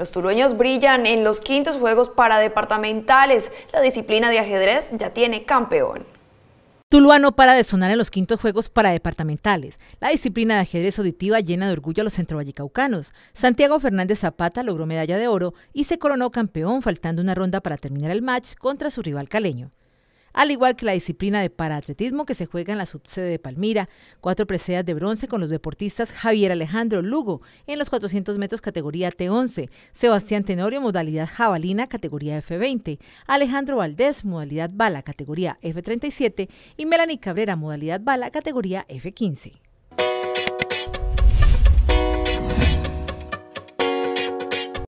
Los tulueños brillan en los quintos juegos para departamentales. La disciplina de ajedrez ya tiene campeón. Tuluá no para de sonar en los quintos juegos para departamentales. La disciplina de ajedrez auditiva llena de orgullo a los centrovallecaucanos. Santiago Fernández Zapata logró medalla de oro y se coronó campeón faltando una ronda para terminar el match contra su rival caleño al igual que la disciplina de paraatletismo que se juega en la subsede de Palmira. Cuatro preseas de bronce con los deportistas Javier Alejandro Lugo en los 400 metros categoría T11, Sebastián Tenorio modalidad jabalina categoría F20, Alejandro Valdés modalidad bala categoría F37 y Melanie Cabrera modalidad bala categoría F15.